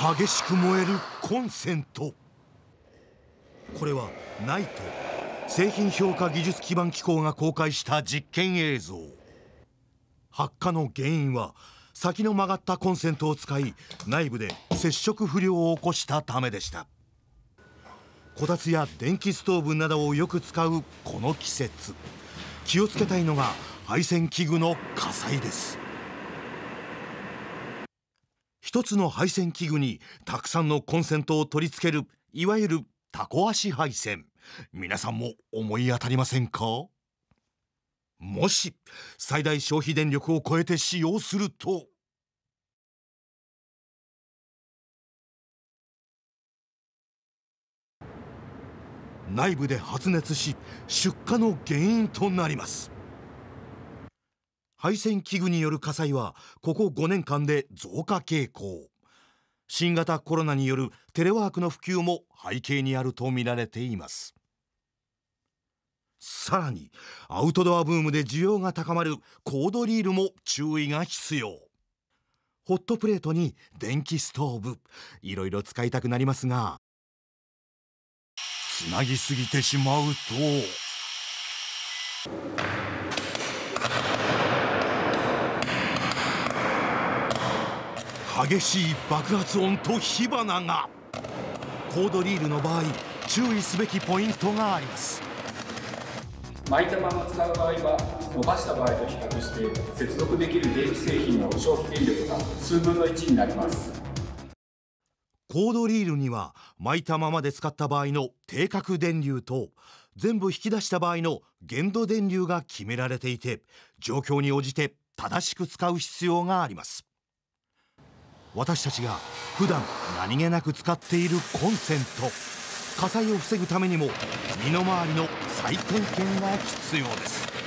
激しく燃えるコンセントこれは NITE 製品評価技術基盤機構が公開した実験映像発火の原因は先の曲がったコンセントを使い内部で接触不良を起こしたためでしたこたつや電気ストーブなどをよく使うこの季節気をつけたいのが配線器具の火災です一つの配線器具にたくさんのコンセントを取り付けるいわゆるタコ足配線皆さんも思い当たりませんかもし最大消費電力を超えて使用すると内部で発熱し出火の原因となります配線器具による火災はここ5年間で増加傾向新型コロナによるテレワークの普及も背景にあるとみられていますさらにアウトドアブームで需要が高まるコードリールも注意が必要ホットプレートに電気ストーブいろいろ使いたくなりますがつなぎすぎてしまうと。激しい爆発音と火花がコードリールの場合注意すべきポイントがあります巻いたまま使う場合は伸ばした場合と比較して接続できる電気製品の消費電力が数分の1になりますコードリールには巻いたままで使った場合の定格電流と全部引き出した場合の限度電流が決められていて状況に応じて正しく使う必要があります私たちが普段何気なく使っているコンセント火災を防ぐためにも身の回りの再点検が必要です